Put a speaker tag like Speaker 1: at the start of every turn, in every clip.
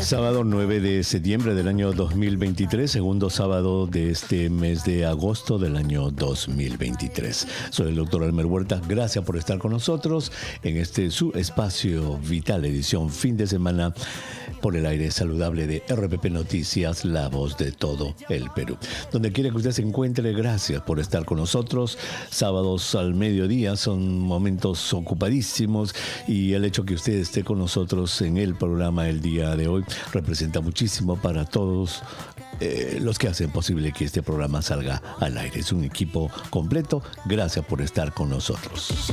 Speaker 1: Sábado 9 de septiembre del año 2023, segundo sábado de este mes de agosto del año 2023. Soy el doctor Almer Huerta, gracias por estar con nosotros en este su espacio vital, edición fin de semana por el aire saludable de RPP Noticias, la voz de todo el Perú. Donde quiera que usted se encuentre, gracias por estar con nosotros. Sábados al mediodía son momentos ocupadísimos y el hecho que usted esté con nosotros en el programa el día de hoy representa muchísimo para todos eh, los que hacen posible que este programa salga al aire. Es un equipo completo. Gracias por estar con nosotros.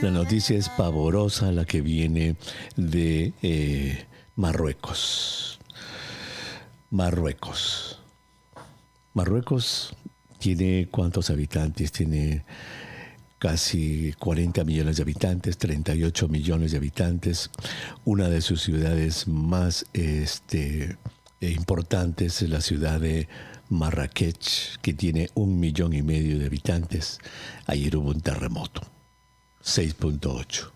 Speaker 1: La noticia es pavorosa, la que viene de eh, Marruecos. Marruecos. Marruecos tiene cuántos habitantes, tiene casi 40 millones de habitantes, 38 millones de habitantes, una de sus ciudades más este, importantes es la ciudad de Marrakech, que tiene un millón y medio de habitantes. Ayer hubo un terremoto, 6.8.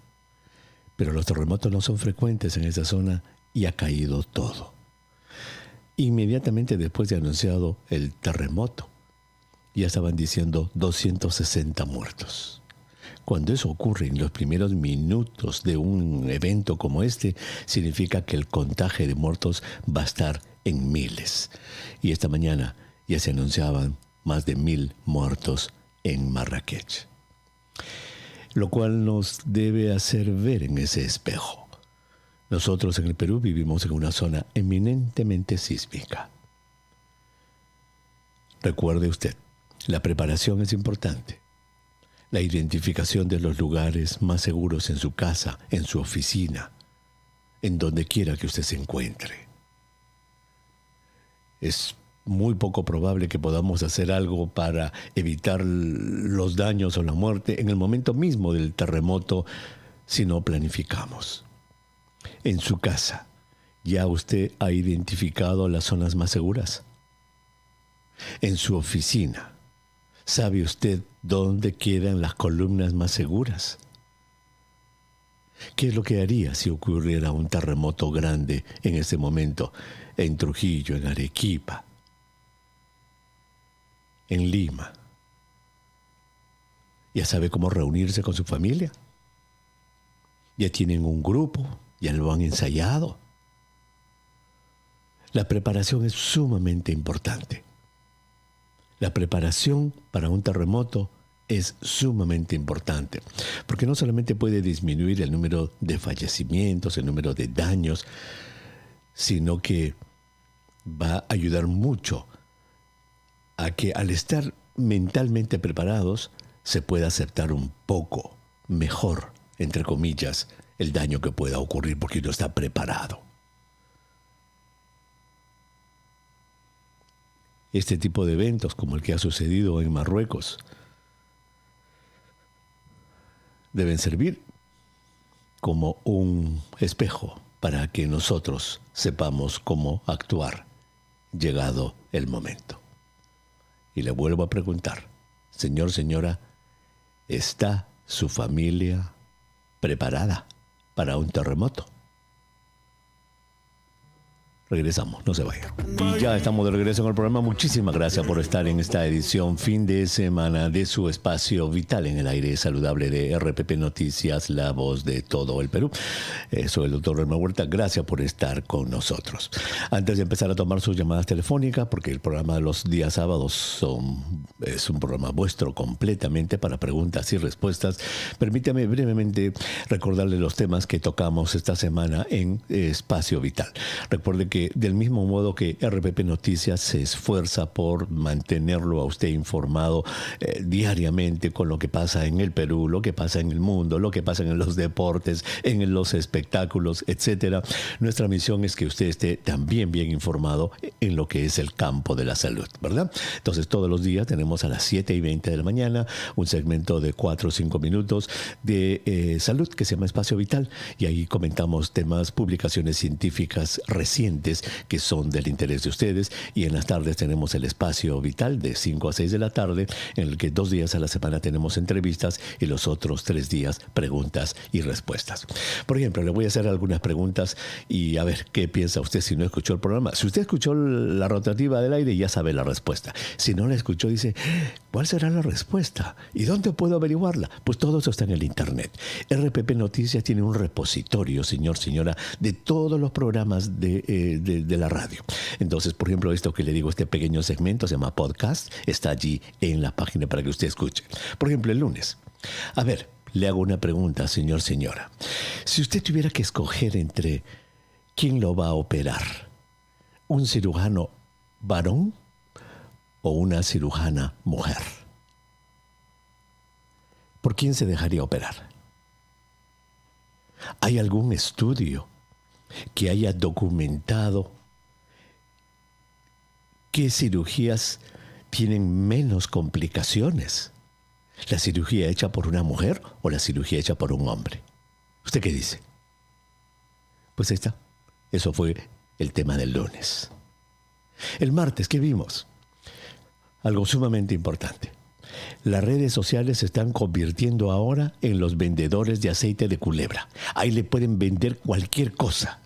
Speaker 1: Pero los terremotos no son frecuentes en esa zona y ha caído todo. Inmediatamente después de anunciado el terremoto, ya estaban diciendo 260 muertos. Cuando eso ocurre en los primeros minutos de un evento como este, significa que el contagio de muertos va a estar en miles. Y esta mañana ya se anunciaban más de mil muertos en Marrakech. Lo cual nos debe hacer ver en ese espejo. Nosotros en el Perú vivimos en una zona eminentemente sísmica. Recuerde usted, la preparación es importante. La identificación de los lugares más seguros en su casa, en su oficina, en donde quiera que usted se encuentre. Es muy poco probable que podamos hacer algo para evitar los daños o la muerte en el momento mismo del terremoto si no planificamos. En su casa, ¿ya usted ha identificado las zonas más seguras? En su oficina, ¿Sabe usted dónde quedan las columnas más seguras? ¿Qué es lo que haría si ocurriera un terremoto grande en ese momento en Trujillo, en Arequipa, en Lima? Ya sabe cómo reunirse con su familia. Ya tienen un grupo, ya lo han ensayado. La preparación es sumamente importante. La preparación para un terremoto es sumamente importante, porque no solamente puede disminuir el número de fallecimientos, el número de daños, sino que va a ayudar mucho a que al estar mentalmente preparados se pueda aceptar un poco mejor, entre comillas, el daño que pueda ocurrir porque uno está preparado. este tipo de eventos como el que ha sucedido en Marruecos deben servir como un espejo para que nosotros sepamos cómo actuar llegado el momento. Y le vuelvo a preguntar, señor, señora, ¿está su familia preparada para un terremoto? Regresamos, no se vaya. Y ya estamos de regreso en el programa. Muchísimas gracias por estar en esta edición fin de semana de su espacio vital en el aire saludable de RPP Noticias, la voz de todo el Perú. Eh, soy el doctor Roma Huerta. Gracias por estar con nosotros. Antes de empezar a tomar sus llamadas telefónicas, porque el programa de los días sábados son, es un programa vuestro completamente para preguntas y respuestas, permítame brevemente recordarle los temas que tocamos esta semana en Espacio Vital. Recuerde que del mismo modo que RPP Noticias se esfuerza por mantenerlo a usted informado eh, diariamente con lo que pasa en el Perú, lo que pasa en el mundo, lo que pasa en los deportes, en los espectáculos, etcétera. Nuestra misión es que usted esté también bien informado en lo que es el campo de la salud, ¿verdad? Entonces, todos los días tenemos a las 7 y 20 de la mañana un segmento de 4 o 5 minutos de eh, salud que se llama Espacio Vital y ahí comentamos temas, publicaciones científicas recientes que son del interés de ustedes. Y en las tardes tenemos el espacio vital de 5 a 6 de la tarde, en el que dos días a la semana tenemos entrevistas y los otros tres días preguntas y respuestas. Por ejemplo, le voy a hacer algunas preguntas y a ver qué piensa usted si no escuchó el programa. Si usted escuchó la rotativa del aire, ya sabe la respuesta. Si no la escuchó, dice, ¿cuál será la respuesta? ¿Y dónde puedo averiguarla? Pues todo eso está en el Internet. RPP Noticias tiene un repositorio, señor, señora, de todos los programas de... Eh, de, la radio. Entonces, por ejemplo, esto que le digo, este pequeño segmento se llama podcast, está allí en la página para que usted escuche. Por ejemplo, el lunes. A ver, le hago una pregunta, señor, señora. Si usted tuviera que escoger entre quién lo va a operar, un cirujano varón o una cirujana mujer, ¿por quién se dejaría operar? ¿Hay algún estudio que haya documentado qué cirugías tienen menos complicaciones. La cirugía hecha por una mujer o la cirugía hecha por un hombre. ¿Usted qué dice? Pues está. Eso fue el tema del lunes. El martes, ¿qué vimos? Algo sumamente importante. Las redes sociales se están convirtiendo ahora en los vendedores de aceite de culebra. Ahí le pueden vender cualquier cosa.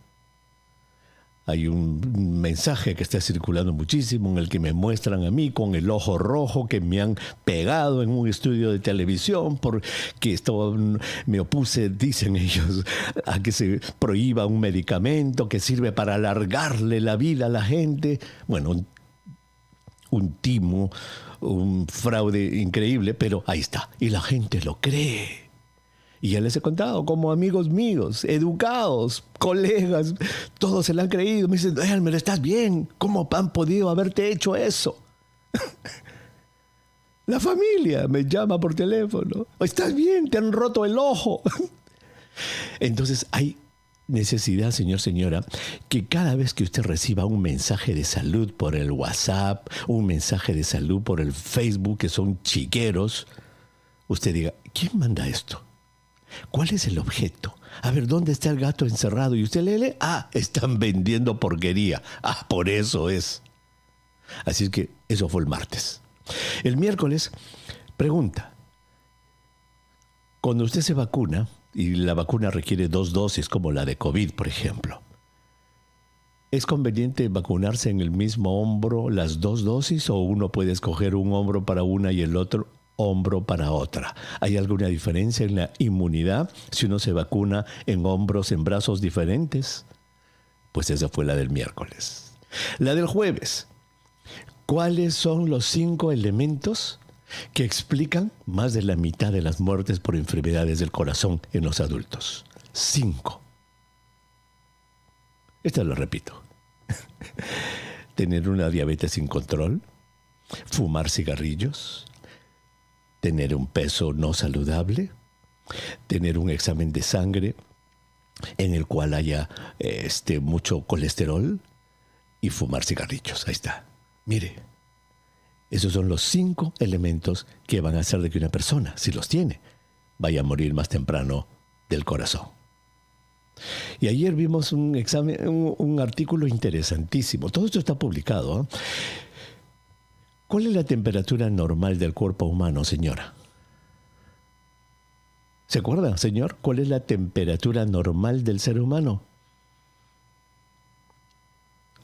Speaker 1: Hay un mensaje que está circulando muchísimo en el que me muestran a mí con el ojo rojo que me han pegado en un estudio de televisión porque esto, mm, me opuse, dicen ellos, a que se prohíba un medicamento que sirve para alargarle la vida a la gente. Bueno, un timo, un fraude increíble, pero ahí está. Y la gente lo cree. Y ya les he contado, como amigos míos, educados, colegas, todos se lo han creído. Me dicen, Elmer, estás bien. ¿Cómo han podido haberte hecho eso? la familia me llama por teléfono. ¿Estás bien? Te han roto el ojo. Entonces hay necesidad, señor, señora, que cada vez que usted reciba un mensaje de salud por el WhatsApp, un mensaje de salud por el Facebook, que son chiqueros, usted diga, ¿quién manda esto? ¿Cuál es el objeto? A ver, ¿dónde está el gato encerrado? Y usted le lee, ah, están vendiendo porquería. Ah, por eso es. Así es que eso fue el martes. El miércoles, pregunta, cuando usted se vacuna, y la vacuna requiere dos dosis como la de COVID, por ejemplo, ¿Es conveniente vacunarse en el mismo hombro las dos dosis o uno puede escoger un hombro para una y el otro? hombro para otra. ¿Hay alguna diferencia en la inmunidad si uno se vacuna en hombros, en brazos diferentes? Pues esa fue la del miércoles. La del jueves. ¿Cuáles son los cinco elementos que explican más de la mitad de las muertes por enfermedades del corazón en los adultos? Cinco. Esto lo repito. Tener una diabetes sin control, fumar cigarrillos, tener un peso no saludable, tener un examen de sangre en el cual haya este, mucho colesterol y fumar cigarrillos. Ahí está. Mire, esos son los cinco elementos que van a hacer de que una persona, si los tiene, vaya a morir más temprano del corazón. Y ayer vimos un examen, un, artículo interesantísimo. Todo esto está publicado. ¿ah? ¿Cuál es la temperatura normal del cuerpo humano, señora? ¿Se acuerda, señor? ¿Cuál es la temperatura normal del ser humano?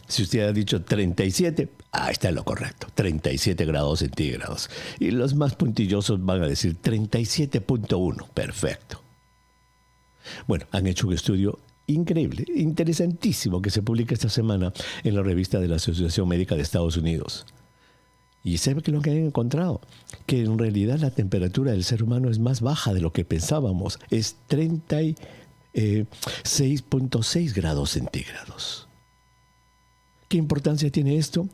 Speaker 1: Si usted ha dicho 37, ah, está lo correcto, 37 grados centígrados. Y los más puntillosos van a decir 37.1, perfecto. Bueno, han hecho un estudio increíble, interesantísimo que se publica esta semana en la revista de la Asociación Médica de Estados Unidos. Y sé que lo que han encontrado, que en realidad la temperatura del ser humano es más baja de lo que pensábamos, es 36.6 eh, grados centígrados. ¿Qué importancia tiene esto?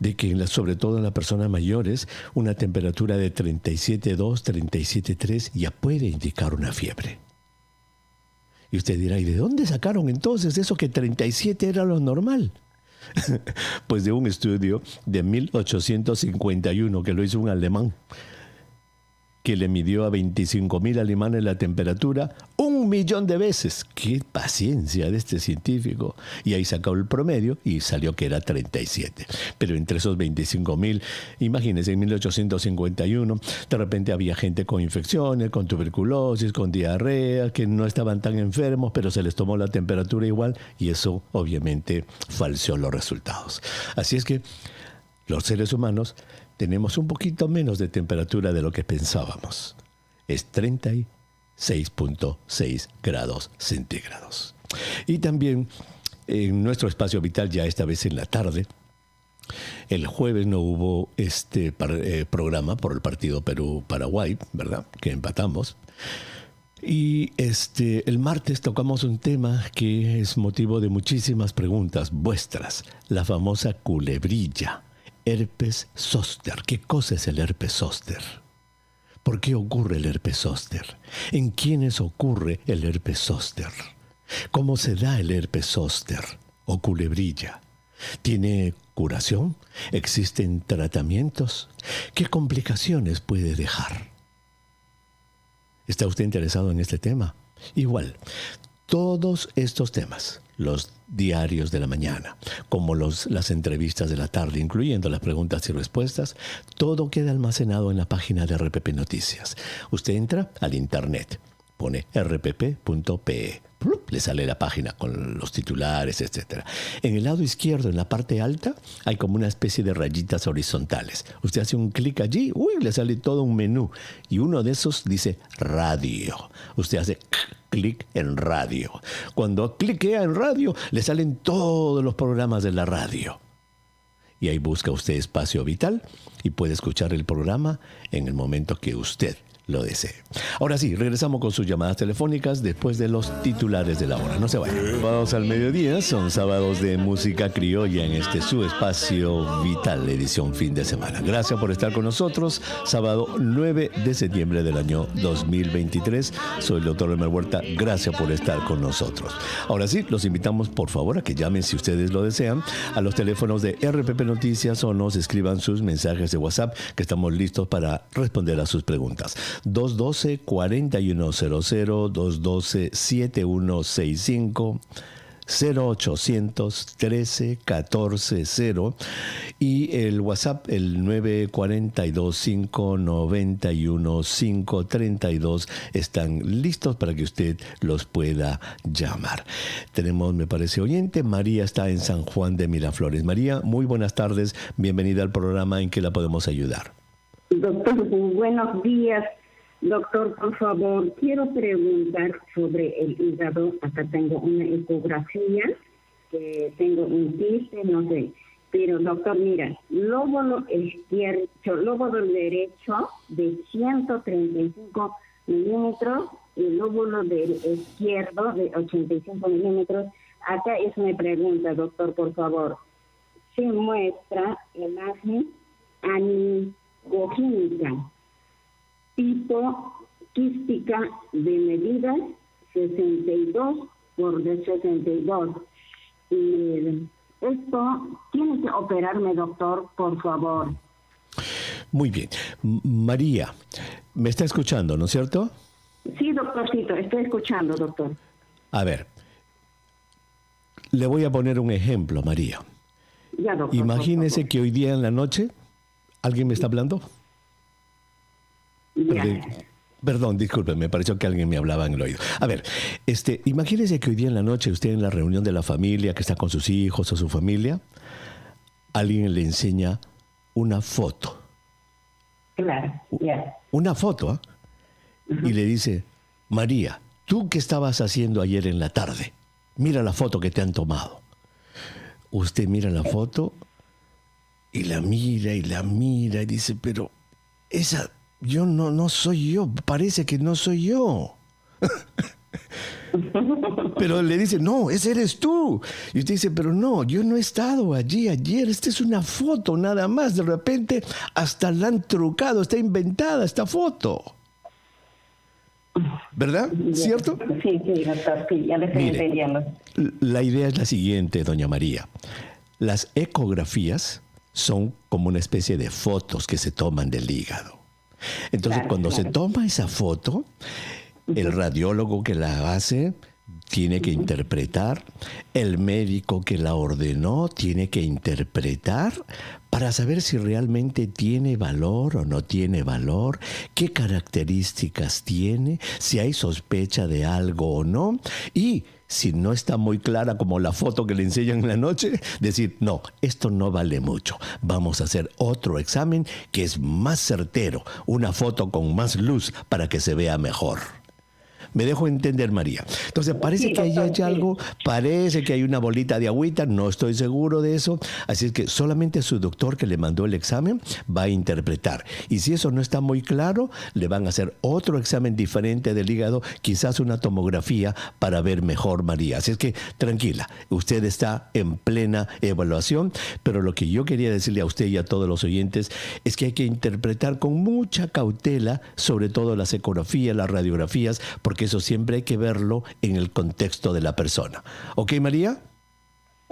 Speaker 1: De que sobre todo en las personas mayores, una temperatura de 37.2, 37.3 ya puede indicar una fiebre. Y usted dirá, ¿y de dónde sacaron entonces eso que 37 era lo normal? pues de un estudio de 1851 que lo hizo un alemán, que le midió a 25.000 alemanes la temperatura, millón de veces. ¡Qué paciencia de este científico! Y ahí sacó el promedio y salió que era 37. Pero entre esos 25 mil, imagínense, en 1851, de repente había gente con infecciones, con tuberculosis, con diarrea, que no estaban tan enfermos, pero se les tomó la temperatura igual y eso obviamente falseó los resultados. Así es que los seres humanos tenemos un poquito menos de temperatura de lo que pensábamos. Es 37. 6.6 grados centígrados. Y también en nuestro espacio vital, ya esta vez en la tarde, el jueves no hubo este eh, programa por el partido Perú-Paraguay, ¿verdad? Que empatamos. Y este, el martes tocamos un tema que es motivo de muchísimas preguntas vuestras, la famosa culebrilla, herpes zóster. ¿Qué cosa es el herpes zóster? ¿Por qué ocurre el herpes zóster? ¿En quiénes ocurre el herpes zóster? ¿Cómo se da el herpes zóster o culebrilla? ¿Tiene curación? ¿Existen tratamientos? ¿Qué complicaciones puede dejar? ¿Está usted interesado en este tema? Igual, todos estos temas, los diarios de la mañana, como las entrevistas de la tarde, incluyendo las preguntas y respuestas, todo queda almacenado en la página de RPP Noticias. Usted entra al internet, pone rpp.pe le sale la página con los titulares, etc. En el lado izquierdo, en la parte alta, hay como una especie de rayitas horizontales. Usted hace un clic allí, uy, le sale todo un menú. Y uno de esos dice radio. Usted hace clic en radio. Cuando cliquea en radio, le salen todos los programas de la radio y ahí busca usted espacio vital y puede escuchar el programa en el momento que usted lo desee. Ahora sí, regresamos con sus llamadas telefónicas después de los titulares de la hora. No se vayan. vamos al mediodía son sábados de música criolla en este su espacio vital, edición fin de semana. Gracias por estar con nosotros. Sábado 9 de septiembre del año 2023. Soy el doctor Huerta. Gracias por estar con nosotros. Ahora sí, los invitamos por favor a que llamen si ustedes lo desean a los teléfonos de RPP Noticias o nos escriban sus mensajes de WhatsApp que estamos listos para responder a sus preguntas. 212-4100, 212-7165. 0800 13 0 y el WhatsApp el 942 591 532 están listos para que usted los pueda llamar. Tenemos, me parece, oyente. María está en San Juan de Miraflores. María, muy buenas tardes. Bienvenida al programa en que la podemos ayudar.
Speaker 2: Doctor, buenos días. Doctor, por favor, quiero preguntar sobre el hígado. Acá tengo una ecografía, que tengo un quiste, no sé. Pero doctor, mira, lóbulo izquierdo, lóbulo derecho de 135 milímetros y lóbulo del izquierdo de 85 milímetros. Acá es mi pregunta, doctor, por favor. Se muestra imagen a mi química, tipo quística de medidas 62 por 62. esto tiene que operarme, doctor, por favor.
Speaker 1: Muy bien. María, me está escuchando, ¿no es cierto?
Speaker 2: Sí, doctorcito, estoy escuchando, doctor.
Speaker 1: A ver, le voy a poner un ejemplo, María.
Speaker 2: Ya, Imagínese
Speaker 1: que hoy día en la noche ¿Alguien me está hablando? Perdón, disculpe, me pareció que alguien me hablaba en el oído. A ver, este, imagínese que hoy día en la noche usted en la reunión de la familia, que está con sus hijos o su familia, alguien le enseña una foto. Claro, Una foto, ¿eh? Y le dice, María, ¿tú qué estabas haciendo ayer en la tarde? Mira la foto que te han tomado. Usted mira la foto y la mira y la mira y dice, pero esa, yo no, no soy yo, parece que no soy yo. Pero le dice, no, ese eres tú. Y usted dice, pero no, yo no he estado allí ayer, esta es una foto nada más. De repente hasta la han trucado, está inventada esta foto. ¿Verdad? ¿Cierto?
Speaker 2: Sí, sí, doctor, sí, ya les
Speaker 1: La idea es la siguiente, doña María. Las ecografías son como una especie de fotos que se toman del hígado. Entonces, cuando se toma esa foto, el radiólogo que la hace tiene que interpretar, el médico que la ordenó tiene que interpretar para saber si realmente tiene valor o no tiene valor, qué características tiene, si hay sospecha de algo o no, y si no está muy clara como la foto que le enseñan en la noche, decir, no, esto no vale mucho. Vamos a hacer otro examen que es más certero, una foto con más luz para que se vea mejor. Me dejo entender, María. Entonces, parece que hay, algo, parece que hay una bolita de agüita, no estoy seguro de eso. Así es que solamente su doctor que le mandó el examen va a interpretar. Y si eso no está muy claro, le van a hacer otro examen diferente del hígado, quizás una tomografía para ver mejor, María. Así es que tranquila, usted está en plena evaluación, pero lo que yo quería decirle a usted y a todos los oyentes es que hay que interpretar con mucha cautela, sobre todo las ecografías, las radiografías, porque eso siempre hay que verlo en el contexto de la persona. ¿Ok, María?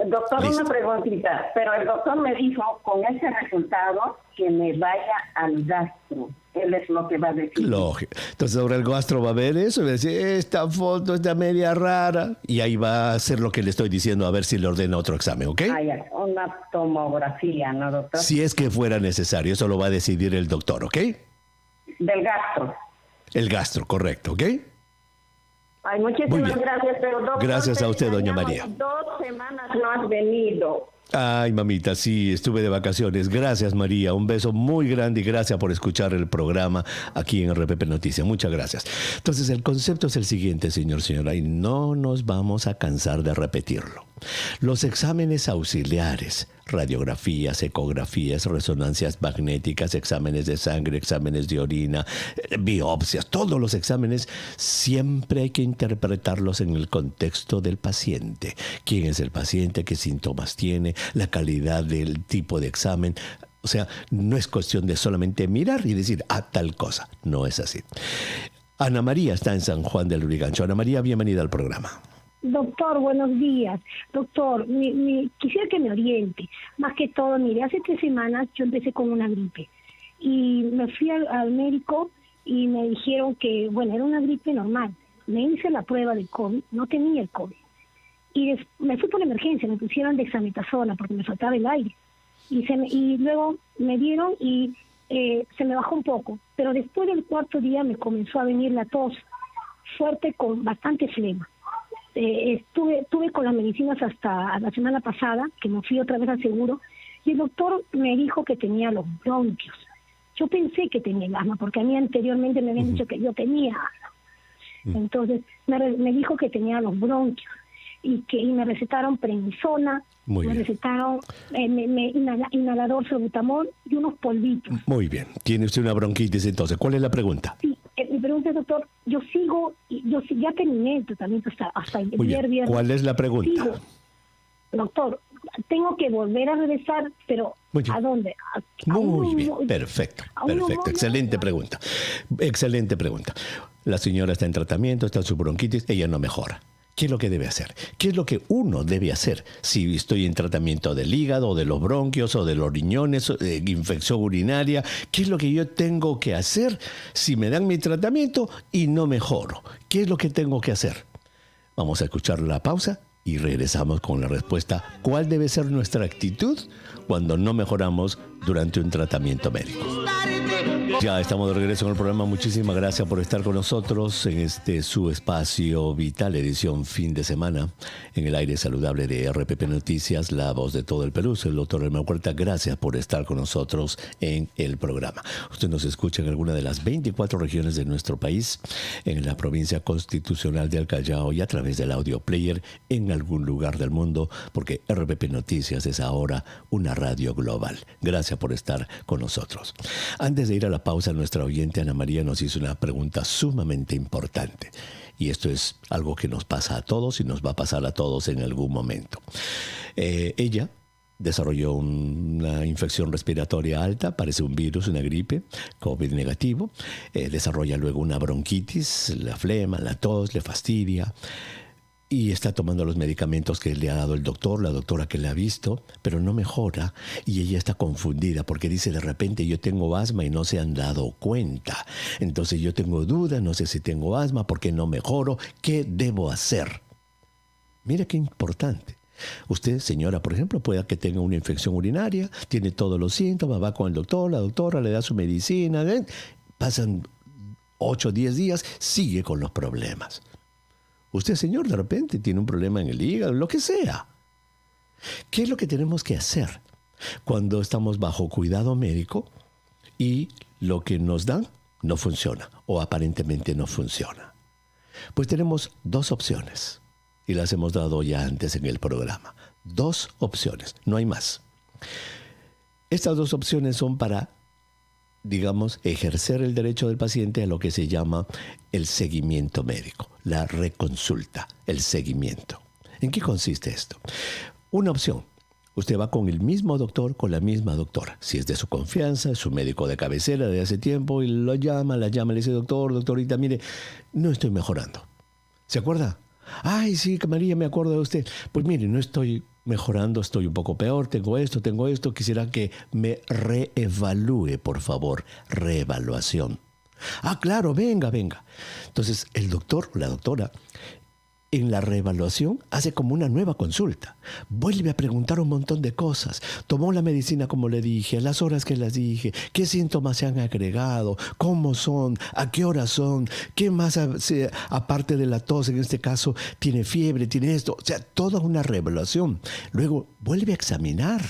Speaker 2: Doctor, una preguntita, pero el doctor me dijo con ese resultado que me vaya al gastro. Él es lo que va a decir.
Speaker 1: Lógico. Entonces ahora el gastro va a ver eso y va a decir, esta foto está media rara. Y ahí va a hacer lo que le estoy diciendo, a ver si le ordena otro examen, ¿ok? Una tomografía, ¿no, doctor? Si es que fuera necesario, eso lo va a decidir el doctor, ¿ok?
Speaker 2: Del gastro.
Speaker 1: El gastro, correcto, ¿ok?
Speaker 2: Ay, muchísimas gracias, pero dos Gracias a usted, doña María. Dos semanas no has venido.
Speaker 1: Ay, mamita, sí, estuve de vacaciones. Gracias, María. Un beso muy grande y gracias por escuchar el programa aquí en RPP Noticias. Muchas gracias. Entonces, el concepto es el siguiente, señor, señora, y no nos vamos a cansar de repetirlo. Los exámenes auxiliares, radiografías, ecografías, resonancias magnéticas, exámenes de sangre, exámenes de orina, eh, biopsias, todos los exámenes, siempre hay que interpretarlos en el contexto del paciente. ¿Quién es el paciente? ¿Qué síntomas tiene? ¿La calidad del tipo de examen? O sea, no es cuestión de solamente mirar y decir, a ah, tal cosa. No es así. Ana María está en San Juan del Brigancho. Ana María, bienvenida al programa.
Speaker 2: Doctor, buenos días. Doctor, me, quisiera que me oriente. Más que todo, mire, hace tres semanas yo empecé con una gripe y me fui al, médico y me dijeron que, bueno, era una gripe normal. Me hice la prueba del COVID, no tenía el COVID. Y me fui por emergencia, me pusieron de dexametasona porque me faltaba el aire. Y, se y luego me dieron y eh, se me bajó un poco. Pero después del cuarto día me comenzó a venir la tos fuerte con bastante flema eh, estuve, estuve con las medicinas hasta la semana pasada, que me fui otra vez al seguro, y el doctor me dijo que tenía los bronquios. Yo pensé que tenía el asma, porque a mí anteriormente me habían dicho que yo tenía asma. Entonces me, dijo que tenía los bronquios y que me recetaron prenisona, me recetaron eh, me, me inhalador y unos polvitos.
Speaker 1: Muy bien, tiene usted una bronquitis entonces. ¿Cuál es la pregunta?
Speaker 2: Sí, entonces, doctor, yo sigo, yo ya terminé el tratamiento hasta, hasta el viernes. ¿Cuál es la pregunta? Doctor, tengo que volver a regresar, pero ¿a dónde? Muy bien,
Speaker 1: perfecto, perfecto. Excelente pregunta. Excelente pregunta. La señora está en tratamiento, está en su bronquitis, ella no mejora. ¿Qué es lo que debe hacer? ¿Qué es lo que uno debe hacer si estoy en tratamiento del hígado, o de los bronquios, o de los riñones, infección urinaria? ¿Qué es lo que yo tengo que hacer si me dan mi tratamiento y no mejoro? ¿Qué es lo que tengo que hacer? Vamos a escuchar la pausa y regresamos con la respuesta. ¿Cuál debe ser nuestra actitud cuando no mejoramos durante un tratamiento médico? Ya estamos de regreso con el programa. Muchísimas gracias por estar con nosotros en este su espacio vital, edición fin de semana, en el aire saludable de RPP Noticias, la voz de todo el Perú. Soy el doctor Hermano Huerta. Gracias por estar con nosotros en el programa. Usted nos escucha en alguna de las 24 regiones de nuestro país, en la provincia constitucional de Alcallao y a través del audio player en algún lugar del mundo, porque RPP Noticias es ahora una radio global. Gracias por estar con nosotros. Antes de ir a la pausa, nuestra oyente Ana María nos hizo una pregunta sumamente importante. Y esto es algo que nos pasa a todos y nos va a pasar a todos en algún momento. Eh, ella desarrolló una infección respiratoria alta, parece un virus, una gripe, COVID negativo, eh, desarrolla luego una bronquitis, la flema, la tos, le fastidia, y está tomando los medicamentos que le ha dado el doctor, la doctora que le ha visto, pero no mejora y ella está confundida porque dice de repente yo tengo asma y no se han dado cuenta. Entonces yo tengo dudas, no sé si tengo asma, porque no mejoro, ¿qué debo hacer? Mira qué importante. Usted, señora, por ejemplo, pueda que tenga una infección urinaria, tiene todos los síntomas, va con el doctor, la doctora le da su medicina, ¿eh? pasan 8 o 10 días, sigue con los problemas. Usted, señor, de repente tiene un problema en el hígado, lo que sea. ¿Qué es lo que tenemos que hacer cuando estamos bajo cuidado médico y lo que nos dan no funciona o aparentemente no funciona? Pues tenemos dos opciones y las hemos dado ya antes en el programa. Dos opciones, no hay más. Estas dos opciones son para digamos, ejercer el derecho del paciente a lo que se llama el seguimiento médico, la reconsulta, el seguimiento. ¿En qué consiste esto? Una opción, Usted va con el mismo doctor, con la misma doctora. Si es de su confianza, su médico de cabecera de hace tiempo, y lo llama, la llama, le dice, doctor, doctorita, mire, no estoy mejorando. ¿Se acuerda? Ay, sí, María, me acuerdo de usted. Pues mire, no estoy mejorando, estoy un poco peor, tengo esto, tengo esto, quisiera que me reevalúe, por favor, reevaluación. Ah, claro, venga, venga. Entonces el doctor, la doctora, en la reevaluación hace como una nueva consulta. Vuelve a preguntar un montón de cosas. Tomó la medicina como le dije, las horas que las dije, qué síntomas se han agregado, cómo son, a qué horas son, qué más aparte de la tos, en este caso, tiene fiebre, tiene esto. O sea, toda una reevaluación. Luego vuelve a examinar.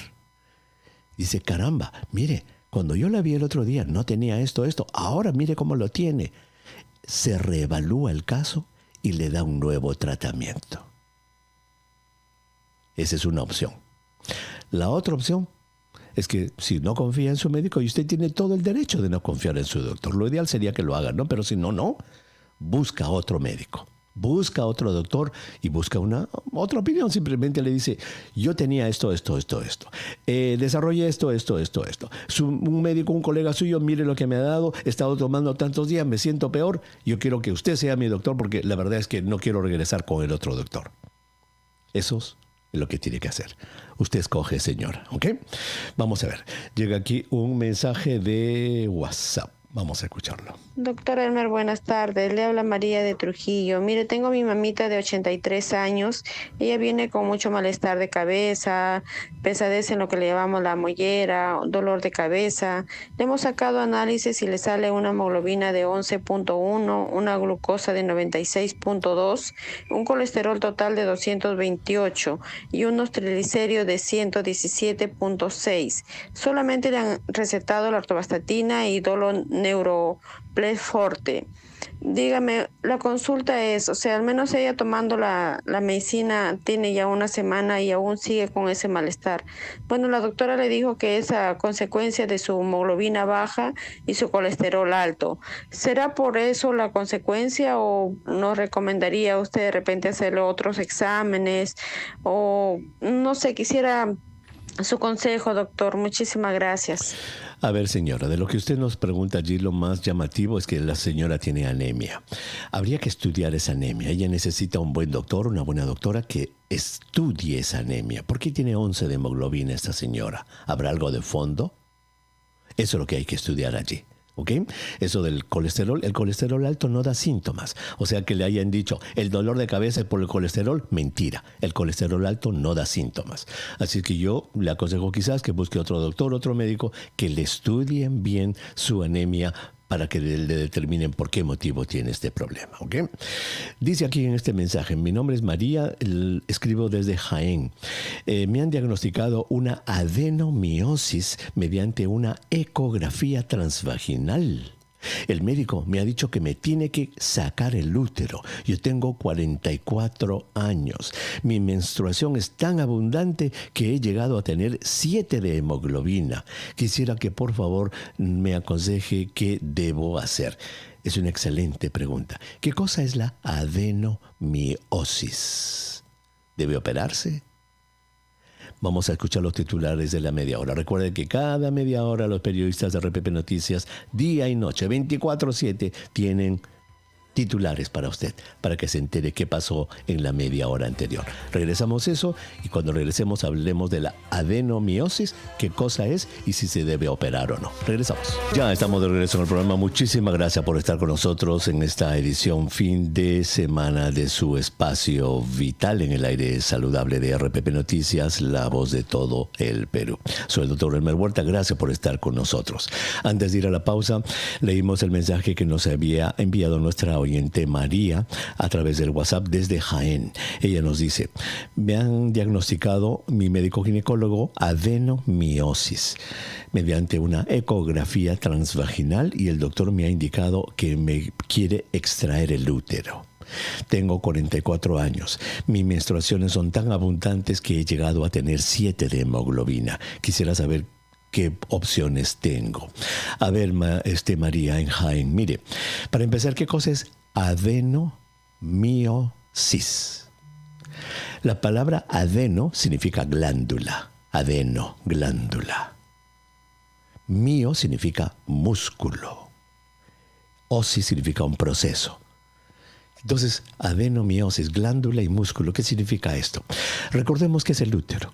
Speaker 1: Dice, caramba, mire, cuando yo la vi el otro día no tenía esto, esto. Ahora mire cómo lo tiene. Se reevalúa el caso y le da un nuevo tratamiento. Esa es una opción. La otra opción es que si no confía en su médico, y usted tiene todo el derecho de no confiar en su doctor, lo ideal sería que lo haga, ¿no? Pero si no, no, busca otro médico. Busca otro doctor y busca una otra opinión. Simplemente le dice, yo tenía esto, esto, esto, esto. Eh, desarrolle esto, esto, esto, esto. un médico, un colega suyo, mire lo que me ha dado. He estado tomando tantos días, me siento peor. Yo quiero que usted sea mi doctor porque la verdad es que no quiero regresar con el otro doctor. Eso es lo que tiene que hacer. Usted escoge, señor. ¿Ok? Vamos a ver. Llega aquí un mensaje de WhatsApp. Vamos a escucharlo.
Speaker 3: Doctor Elmer, buenas tardes. Le habla María de Trujillo. Mire, tengo a mi mamita de 83 años. Ella viene con mucho malestar de cabeza, pesadez en lo que le llamamos la mollera, dolor de cabeza. Le hemos sacado análisis y le sale una hemoglobina de 11.1, una glucosa de 96.2, un colesterol total de 228 y un triglicéridos de 117.6. Solamente le han recetado la ortobastatina y dolor forte. Dígame, la consulta es, o sea, al menos ella tomando la, medicina tiene ya una semana y aún sigue con ese malestar. Bueno, la doctora le dijo que es consecuencia de su hemoglobina baja y su colesterol alto. ¿Será por eso la consecuencia o nos recomendaría usted de repente hacer otros exámenes? O no sé, quisiera su consejo, doctor. Muchísimas gracias.
Speaker 1: A ver, señora, de lo que usted nos pregunta allí, lo más llamativo es que la señora tiene anemia. Habría que estudiar esa anemia. Ella necesita un buen doctor, una buena doctora que estudie esa anemia. ¿Por qué tiene 11 de hemoglobina esta señora? ¿Habrá algo de fondo? Eso es lo que hay que estudiar allí. ¿Ok? Eso del colesterol. El colesterol alto no da síntomas. O sea que le hayan dicho, el dolor de cabeza es por el colesterol, mentira. El colesterol alto no da síntomas. Así que yo le aconsejo quizás que busque otro doctor, otro médico, que le estudien bien su anemia para que le, determinen por qué motivo tiene este problema. Dice aquí en este mensaje, mi nombre es María, escribo desde Jaén. Eh, me han diagnosticado una adenomiosis mediante una ecografía transvaginal. El médico me ha dicho que me tiene que sacar el útero. Yo tengo 44 años. Mi menstruación es tan abundante que he llegado a tener 7 de hemoglobina. Quisiera que por favor me aconseje qué debo hacer. Es una excelente pregunta. ¿Qué cosa es la adenomiosis? ¿Debe operarse? Vamos a escuchar los titulares de la media hora. Recuerden que cada media hora los periodistas de RPP Noticias, día y noche, 24-7, tienen titulares para usted, para que se entere qué pasó en la media hora anterior. Regresamos eso y cuando regresemos hablemos de la adenomiosis, qué cosa es y si se debe operar o no. Regresamos. Ya estamos de regreso en el programa. Muchísimas gracias por estar con nosotros en esta edición fin de semana de su espacio vital en el aire saludable de RPP Noticias, la voz de todo el Perú. Soy el doctor Elmer Huerta, gracias por estar con nosotros. Antes de ir a la pausa, leímos el mensaje que nos había enviado nuestra oyente María a través del WhatsApp desde Jaén. Ella nos dice, me han diagnosticado mi médico ginecólogo adenomiosis mediante una ecografía transvaginal y el doctor me ha indicado que me quiere extraer el útero. Tengo 44 años. Mis menstruaciones son tan abundantes que he llegado a tener 7 de hemoglobina. Quisiera saber qué opciones tengo. A ver, este María en mire, para empezar, ¿qué cosa es adenomiosis? La palabra adeno significa glándula, adeno, glándula. Mio significa músculo. Osis significa un proceso. Entonces, adenomiosis, glándula y músculo, ¿qué significa esto? Recordemos que es el útero.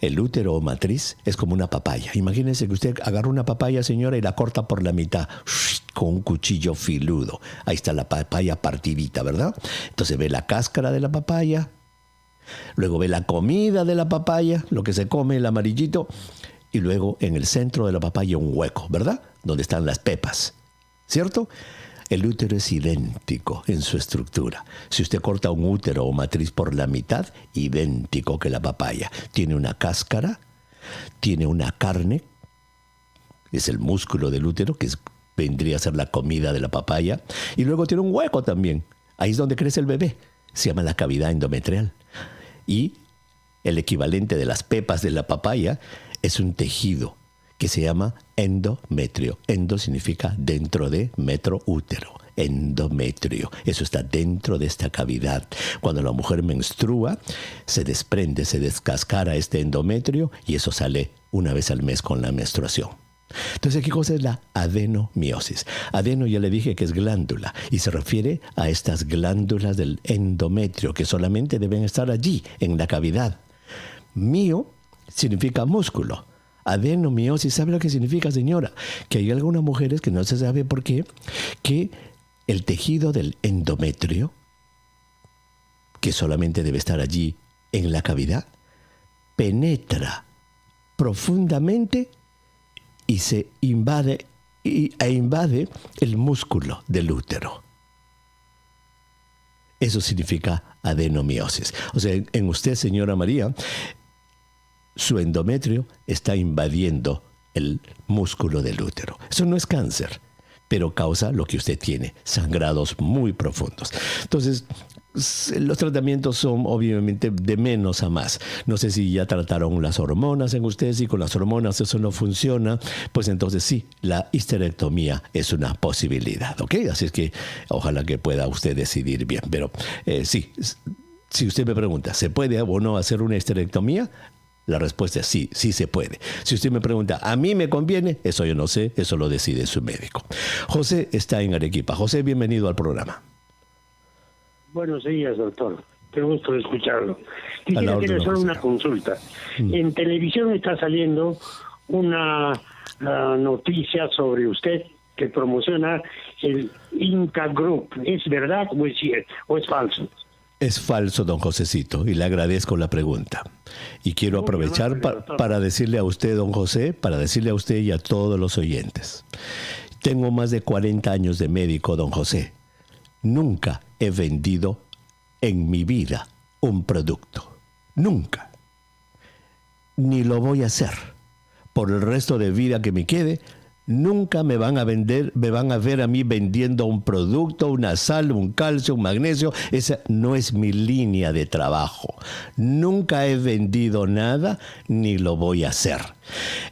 Speaker 1: El útero o matriz es como una papaya. Imagínense que usted agarra una papaya, señora, y la corta por la mitad con un cuchillo filudo. Ahí está la papaya partidita, ¿verdad? Entonces ve la cáscara de la papaya, luego ve la comida de la papaya, lo que se come, el amarillito, y luego en el centro de la papaya un hueco, ¿verdad? Donde están las pepas, ¿cierto? El útero es idéntico en su estructura. Si usted corta un útero o matriz por la mitad, idéntico que la papaya. Tiene una cáscara, tiene una carne, es el músculo del útero, que vendría a ser la comida de la papaya, y luego tiene un hueco también. Ahí es donde crece el bebé. Se llama la cavidad endometrial. Y el equivalente de las pepas de la papaya es un tejido que se llama endometrio. Endo significa dentro de metro útero endometrio. Eso está dentro de esta cavidad. Cuando la mujer menstrua, se desprende, se descascara este endometrio y eso sale una vez al mes con la menstruación. Entonces, ¿qué cosa es la adenomiosis? Adeno ya le dije que es glándula y se refiere a estas glándulas del endometrio que solamente deben estar allí, en la cavidad. Mio significa músculo adenomiosis. ¿Sabe lo que significa, señora? Que hay algunas mujeres que no se sabe por qué, que el tejido del endometrio, que solamente debe estar allí en la cavidad, penetra profundamente y se invade e invade el músculo del útero. Eso significa adenomiosis. O sea, en usted, señora María, su endometrio está invadiendo el músculo del útero. Eso no es cáncer, pero causa lo que usted tiene, sangrados muy profundos. Entonces, los tratamientos son obviamente de menos a más. No sé si ya trataron las hormonas en ustedes y con las hormonas eso no funciona, pues entonces sí, la histerectomía es una posibilidad, ¿ok? Así es que ojalá que pueda usted decidir bien, pero eh, sí. Si usted me pregunta, ¿se puede o no hacer una histerectomía? La respuesta es sí, sí se puede. Si usted me pregunta, ¿a mí me conviene? Eso yo no sé, eso lo decide su médico. José está en Arequipa. José, bienvenido al programa. Buenos días, doctor. Qué gusto escucharlo.
Speaker 2: Quisiera hacer solo
Speaker 1: una consulta. Mm. En televisión está saliendo una noticia sobre usted que promociona el Inca Group. ¿Es verdad o es falso? Es falso, don Josecito, y le agradezco la pregunta. Y quiero aprovechar para decirle a usted, don José, para decirle a usted y a todos los oyentes. Tengo más de 40 años de médico, don José. Nunca he vendido en mi vida un producto. Nunca. Ni lo voy a hacer. Por el resto de vida que me quede, Nunca me van a vender, me van a ver a mí vendiendo un producto, una sal, un calcio, un magnesio. Esa no es mi línea de trabajo. Nunca he vendido nada ni lo voy a hacer.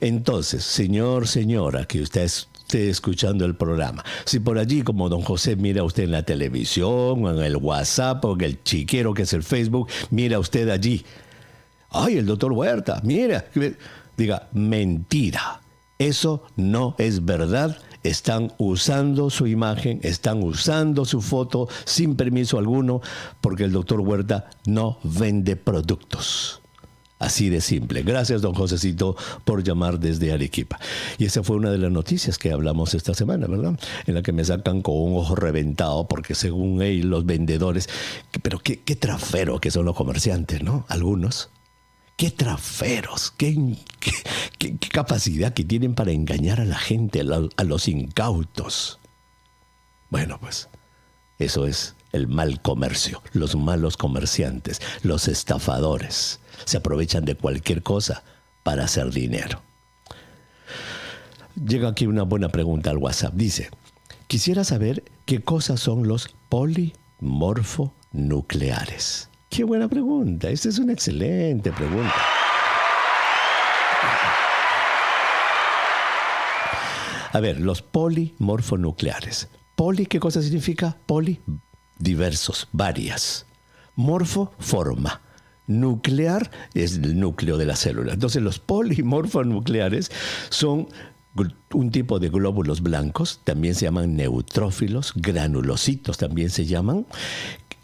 Speaker 1: Entonces, señor, señora, que usted esté escuchando el programa. Si por allí, como don José, mira usted en la televisión, o en el WhatsApp, o en el chiquero que es el Facebook, mira usted allí. Ay, el doctor Huerta, mira. Diga, mentira. Eso no es verdad. Están usando su imagen, están usando su foto sin permiso alguno, porque el doctor Huerta no vende productos. Así de simple. Gracias, don Josecito, por llamar desde Arequipa. Y esa fue una de las noticias que hablamos esta semana, ¿verdad? En la que me sacan con un ojo reventado, porque según él los vendedores, pero qué, traferos que son los comerciantes, ¿no? Algunos. Qué traferos, qué, ¿Qué, capacidad que tienen para engañar a la gente, a, los incautos? Bueno, pues eso es el mal comercio, los malos comerciantes, los estafadores. Se aprovechan de cualquier cosa para hacer dinero. Llega aquí una buena pregunta al WhatsApp. Dice, quisiera saber qué cosas son los polimorfonucleares. Qué buena pregunta. Esta es una excelente pregunta. A ver, los polimorfonucleares. Poli, ¿qué cosa significa? Poli, diversos, varias. Morfo, forma. Nuclear es el núcleo de la célula. Entonces los polimorfonucleares son un tipo de glóbulos blancos, también se llaman neutrófilos, granulocitos también se llaman,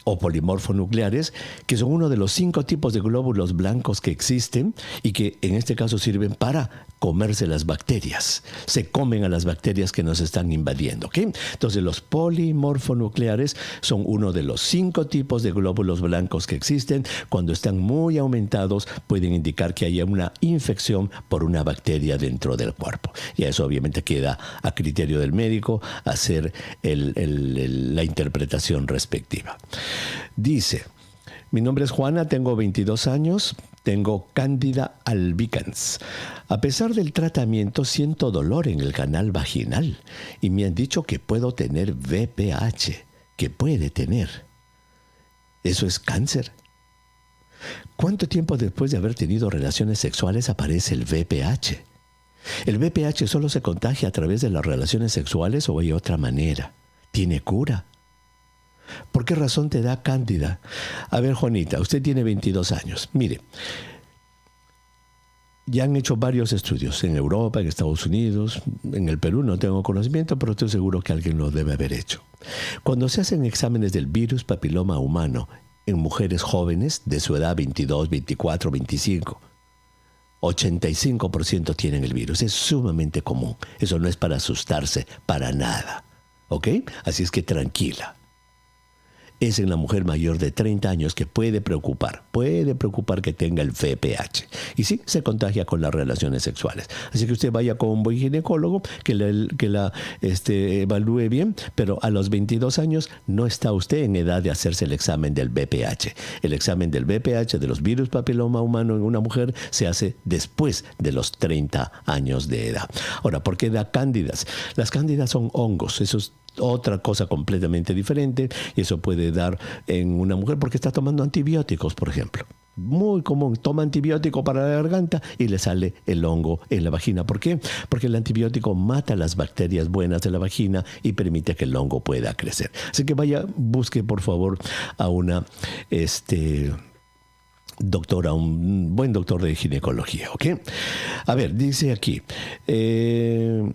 Speaker 1: o polimorfonucleares, que son uno de los cinco tipos de glóbulos blancos que existen y que en este caso sirven para comerse las bacterias. Se comen a las bacterias que nos están invadiendo. Entonces los polimorfonucleares son uno de los cinco tipos de glóbulos blancos que existen. Cuando están muy aumentados pueden indicar que haya una infección por una bacteria dentro del cuerpo. Y eso obviamente queda a criterio del médico hacer la interpretación respectiva. Dice, mi nombre es Juana, tengo 22 años, tengo cándida albicans. A pesar del tratamiento siento dolor en el canal vaginal y me han dicho que puedo tener VPH, que puede tener. ¿Eso es cáncer? ¿Cuánto tiempo después de haber tenido relaciones sexuales aparece el VPH? ¿El VPH solo se contagia a través de las relaciones sexuales o hay otra manera? ¿Tiene cura? ¿Por qué razón te da cándida? A ver, Juanita, usted tiene 22 años. Mire, ya han hecho varios estudios en Europa, en Estados Unidos, en el Perú no tengo conocimiento, pero estoy seguro que alguien lo debe haber hecho. Cuando se hacen exámenes del virus papiloma humano en mujeres jóvenes de su edad 22, 24, 25, 85% tienen el virus. Es sumamente común. Eso no es para asustarse, para nada. ¿Ok? Así es que tranquila es en la mujer mayor de 30 años que puede preocupar, puede preocupar que tenga el VPH. Y sí, se contagia con las relaciones sexuales. Así que usted vaya con un buen ginecólogo que la, este, evalúe bien, pero a los 22 años no está usted en edad de hacerse el examen del VPH. El examen del VPH, de los virus papiloma humano en una mujer se hace después de los 30 años de edad. Ahora, ¿por qué da cándidas? Las cándidas son hongos, esos otra cosa completamente diferente y eso puede dar en una mujer porque está tomando antibióticos, por ejemplo. Muy común, toma antibiótico para la garganta y le sale el hongo en la vagina. ¿Por qué? Porque el antibiótico mata las bacterias buenas de la vagina y permite que el hongo pueda crecer. Así que vaya, busque por favor a una este, doctora, un buen doctor de ginecología, ¿ok? A ver, dice aquí, eh,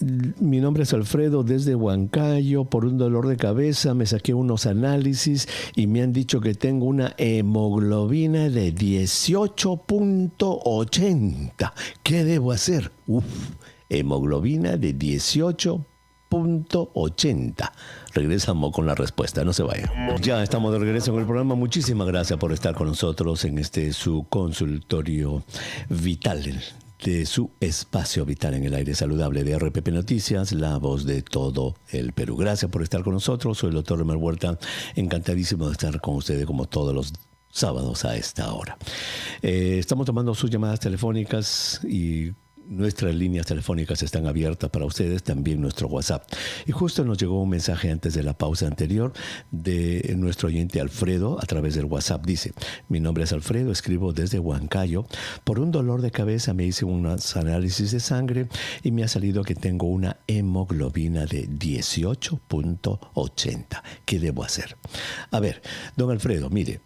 Speaker 1: mi nombre es Alfredo desde Huancayo, por un dolor de cabeza me saqué unos análisis y me han dicho que tengo una hemoglobina de 18.80. ¿Qué debo hacer? Uf, hemoglobina de 18.80. Regresamos con la respuesta, no se vaya. Ya estamos de regreso con el programa. Muchísimas gracias por estar con nosotros en este su consultorio vital de su espacio vital en el aire saludable de RPP Noticias, la voz de todo el Perú. Gracias por estar con nosotros, soy el doctor Remer Huerta, encantadísimo de estar con ustedes como todos los sábados a esta hora. Eh, estamos tomando sus llamadas telefónicas y nuestras líneas telefónicas están abiertas para ustedes, también nuestro WhatsApp. Y justo nos llegó un mensaje antes de la pausa anterior de nuestro oyente Alfredo a través del WhatsApp. Dice, mi nombre es Alfredo, escribo desde Huancayo. Por un dolor de cabeza me hice un análisis de sangre y me ha salido que tengo una hemoglobina de 18.80. ¿Qué debo hacer? A ver, don Alfredo, mire.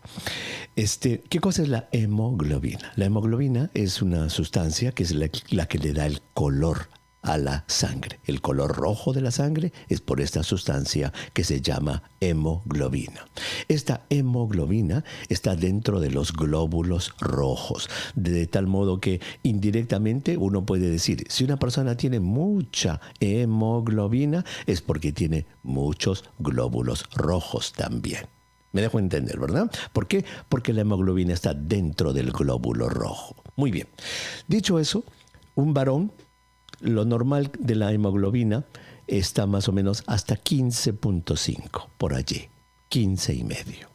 Speaker 1: Este, ¿Qué cosa es la hemoglobina? La hemoglobina es una sustancia que es la que le da el color a la sangre. El color rojo de la sangre es por esta sustancia que se llama hemoglobina. Esta hemoglobina está dentro de los glóbulos rojos, de tal modo que indirectamente uno puede decir, si una persona tiene mucha hemoglobina es porque tiene muchos glóbulos rojos también. Me dejo entender, ¿verdad? ¿Por qué? Porque la hemoglobina está dentro del glóbulo rojo. Muy bien. Dicho eso, un varón, lo normal de la hemoglobina está más o menos hasta 15.5, por allí, 15 y medio.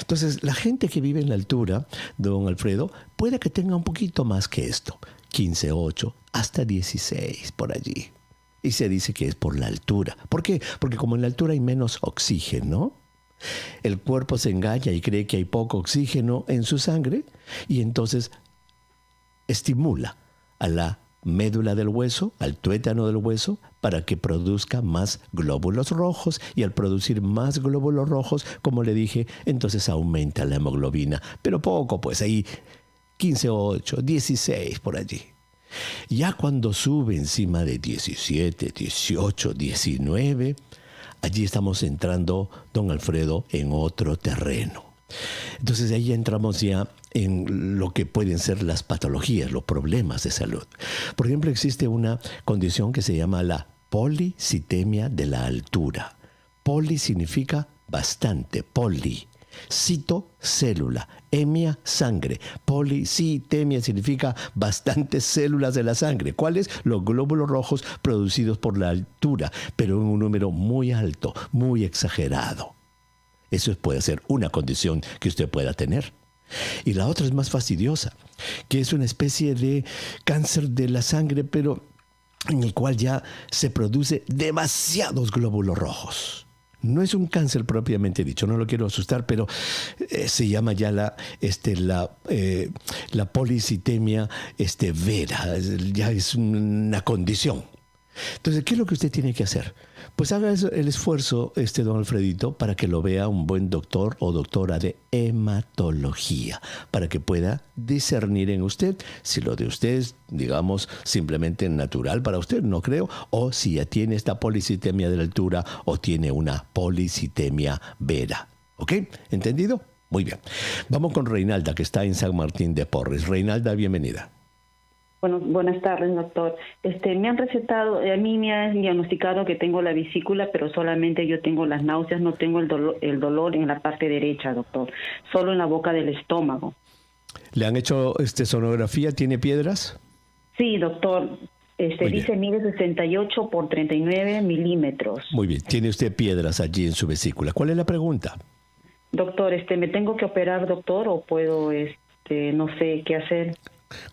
Speaker 1: Entonces, la gente que vive en la altura, don Alfredo, puede que tenga un poquito más que esto, 15.8 hasta 16, por allí. Y se dice que es por la altura. ¿Por qué? Porque como en la altura hay menos oxígeno, el cuerpo se engaña y cree que hay poco oxígeno en su sangre y entonces estimula a la médula del hueso, al tuétano del hueso, para que produzca más glóbulos rojos y al producir más glóbulos rojos, como le dije, entonces aumenta la hemoglobina, pero poco, pues ahí 15 o 8, 16 por allí. Ya cuando sube encima de 17, 18, 19, allí estamos entrando, don Alfredo, en otro terreno. Entonces ahí entramos ya en lo que pueden ser las patologías, los problemas de salud. Por ejemplo, existe una condición que se llama la policitemia de la altura. Poli significa bastante, poli. Cito, célula. hemia, sangre. Policitemia significa bastantes células de la sangre. ¿Cuáles? Los glóbulos rojos producidos por la altura, pero en un número muy alto, muy exagerado. Eso puede ser una condición que usted pueda tener. Y la otra es más fastidiosa, que es una especie de cáncer de la sangre, pero en el cual ya se produce demasiados glóbulos rojos. No es un cáncer propiamente dicho, no lo quiero asustar, pero eh, se llama ya la, este, la, eh, la policitemia este, vera, ya es una condición. Entonces, ¿qué es lo que usted tiene que hacer? Pues haga el esfuerzo, este don Alfredito, para que lo vea un buen doctor o doctora de hematología, para que pueda discernir en usted si lo de usted es, digamos, simplemente natural para usted, no creo, o si ya tiene esta policitemia de la altura o tiene una policitemia vera. ¿Ok? ¿Entendido? Muy bien. Vamos con Reinalda, que está en San Martín de Porres. Reinalda, bienvenida
Speaker 3: buenas tardes, doctor. Este, me han recetado, eh, a mí me han diagnosticado que tengo la vesícula, pero solamente yo tengo las náuseas, no tengo el dolor, el dolor en la parte derecha, doctor, solo en la boca del estómago.
Speaker 1: ¿Le han hecho este sonografía? ¿Tiene piedras?
Speaker 2: Sí, doctor. Este, dice sesenta mide 68 por 39 milímetros.
Speaker 1: Muy bien, tiene usted piedras allí en su vesícula. ¿Cuál es la pregunta?
Speaker 3: Doctor, este, ¿me tengo que operar, doctor, o puedo, este, no sé qué hacer?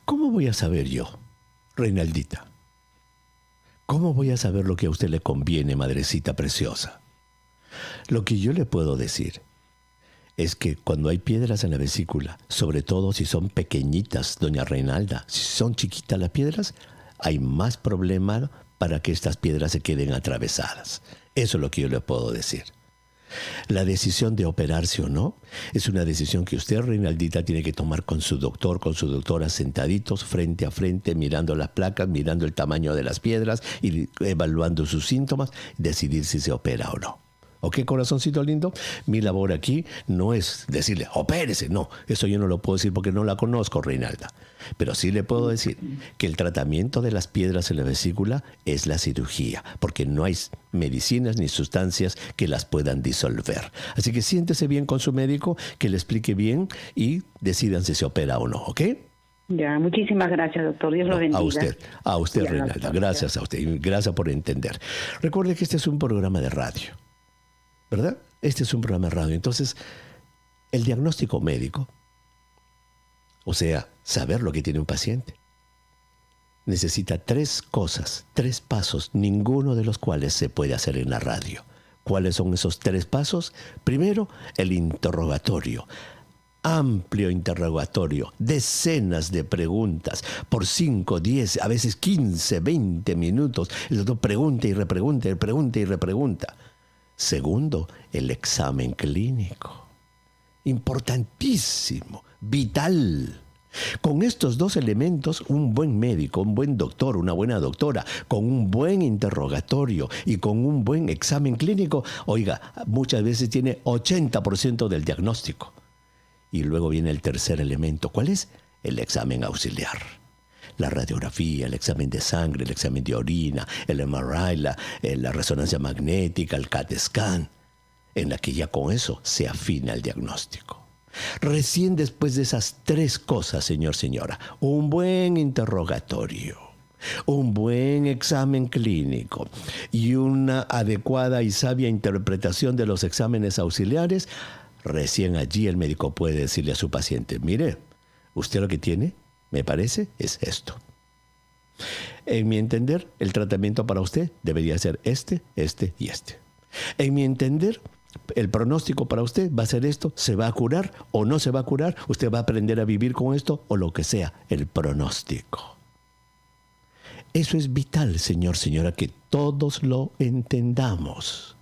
Speaker 1: ¿Cómo voy a saber yo, Reinaldita? ¿Cómo voy a saber lo que a usted le conviene, madrecita preciosa? Lo que yo le puedo decir es que cuando hay piedras en la vesícula, sobre todo si son pequeñitas, doña Reinalda, si son chiquitas las piedras, hay más problema para que estas piedras se queden atravesadas. Eso es lo que yo le puedo decir. La decisión de operarse o no es una decisión que usted, Reinaldita, tiene que tomar con su doctor, con su doctora, sentaditos, frente a frente, mirando las placas, mirando el tamaño de las piedras y evaluando sus síntomas, decidir si se opera o no. ¿Ok, corazoncito lindo? Mi labor aquí no es decirle, opérese, no, eso yo no lo puedo decir porque no la conozco, Reinalda. Pero sí le puedo decir que el tratamiento de las piedras en la vesícula es la cirugía, porque no hay medicinas ni sustancias que las puedan disolver. Así que siéntese bien con su médico, que le explique bien y decidan si se opera o no, ¿ok?
Speaker 2: Ya,
Speaker 3: muchísimas gracias, doctor. Dios lo bendiga. A usted,
Speaker 1: a usted, gracias a usted gracias por entender. Recuerde que este es un programa de radio, ¿verdad? Este es un programa de radio. Entonces, el diagnóstico médico, o sea, saber lo que tiene un paciente. Necesita tres cosas, tres pasos, ninguno de los cuales se puede hacer en la radio. ¿Cuáles son esos tres pasos? Primero, el interrogatorio. Amplio interrogatorio, decenas de preguntas por 5, 10, a veces 15, 20 minutos. El doctor pregunta y repregunta, pregunta y repregunta. Segundo, el examen clínico. Importantísimo, vital con estos dos elementos, un buen médico, un buen doctor, una buena doctora, con un buen interrogatorio y con un buen examen clínico, oiga, muchas veces tiene 80% del diagnóstico. Y luego viene el tercer elemento, ¿cuál es? El examen auxiliar. La radiografía, el examen de sangre, el examen de orina, el MRI, eh, la, resonancia magnética, el CAT scan, en la que ya con eso se afina el diagnóstico. Recién después de esas tres cosas, señor, señora, un buen interrogatorio, un buen examen clínico y una adecuada y sabia interpretación de los exámenes auxiliares, recién allí el médico puede decirle a su paciente, mire, usted lo que tiene, me parece, es esto. En mi entender, el tratamiento para usted debería ser este, este y este. En mi entender, el pronóstico para usted va a ser esto, se va a curar o no se va a curar, usted va a aprender a vivir con esto o lo que sea, el pronóstico. Eso es vital, señor, señora, que todos lo entendamos.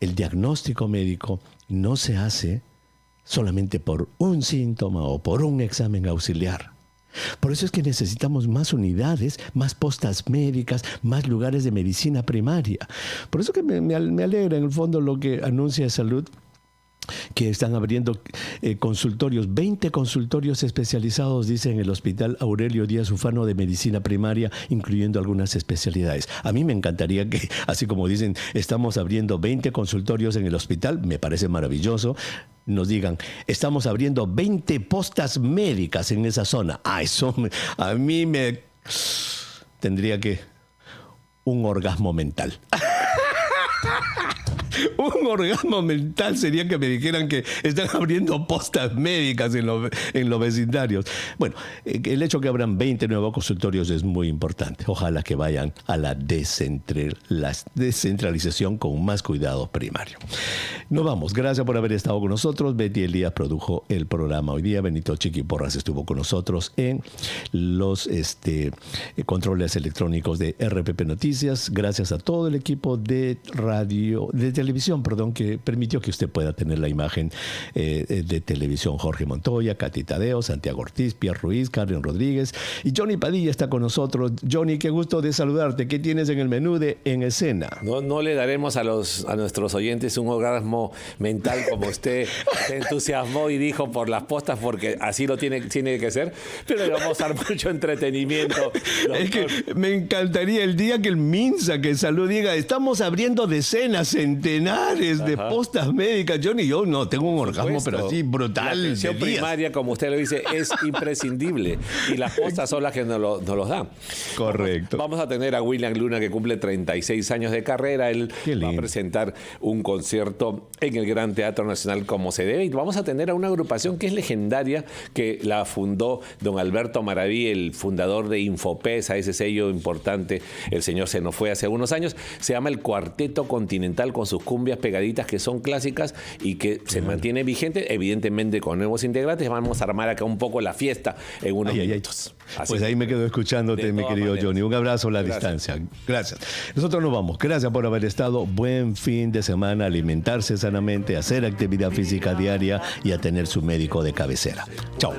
Speaker 1: El diagnóstico médico no se hace solamente por un síntoma o por un examen auxiliar. Por eso es que necesitamos más unidades, más postas médicas, más lugares de medicina primaria. Por eso que me, alegra en el fondo lo que anuncia Salud que están abriendo eh, consultorios, 20 consultorios especializados, dice en el Hospital Aurelio Díaz Ufano de Medicina Primaria, incluyendo algunas especialidades. A mí me encantaría que, así como dicen, estamos abriendo 20 consultorios en el hospital, me parece maravilloso, nos digan, estamos abriendo 20 postas médicas en esa zona. Ah, eso a mí me tendría que un orgasmo mental. Un orgasmo mental sería que me dijeran que están abriendo postas médicas en los, en los vecindarios. Bueno, eh, el hecho de que abran 20 nuevos consultorios es muy importante. Ojalá que vayan a la, descentralización con más cuidado primario. Nos vamos. Gracias por haber estado con nosotros. Betty Elías produjo el programa hoy día. Benito Chiqui Porras estuvo con nosotros en los este, eh, controles electrónicos de RPP Noticias. Gracias a todo el equipo de radio, de televisión perdón, que permitió que usted pueda tener la imagen eh, eh, de televisión. Jorge Montoya, Katy Tadeo, Santiago Ortiz, Pierre Ruiz, Carmen Rodríguez y Johnny Padilla está con nosotros. Johnny, qué gusto de saludarte. ¿Qué tienes en el menú de En Escena?
Speaker 4: No, no le daremos a, los, a nuestros oyentes un orgasmo mental como usted se entusiasmó y dijo por las postas porque así lo tiene, tiene que ser, pero le vamos a dar mucho entretenimiento. Es que
Speaker 1: me encantaría el día que el Minsa que salud diga, estamos abriendo decenas, centenares
Speaker 4: de postas médicas. Yo ni yo no, tengo un orgasmo, pero así brutal. La atención primaria, como usted lo dice, es imprescindible. y las postas son las que nos, los dan. Correcto. Vamos, a tener a William Luna, que cumple 36 años de carrera. Él va a presentar un concierto en el Gran Teatro Nacional como se debe. Y vamos a tener a una agrupación que es legendaria, que la fundó don Alberto Maraví, el fundador de Infopesa, ese sello importante. El señor se nos fue hace unos años. Se llama el Cuarteto Continental con sus cumbias pegaditas que son clásicas y que se mantiene vigente, evidentemente con nuevos integrantes. Vamos a armar acá un poco la fiesta en unos ay, Pues ahí me quedo escuchándote, mi querido Johnny. Un abrazo a la distancia.
Speaker 1: Gracias. Nosotros nos vamos. Gracias por haber estado. Buen fin de semana, alimentarse sanamente, hacer actividad física diaria y a tener su médico de cabecera. Chao.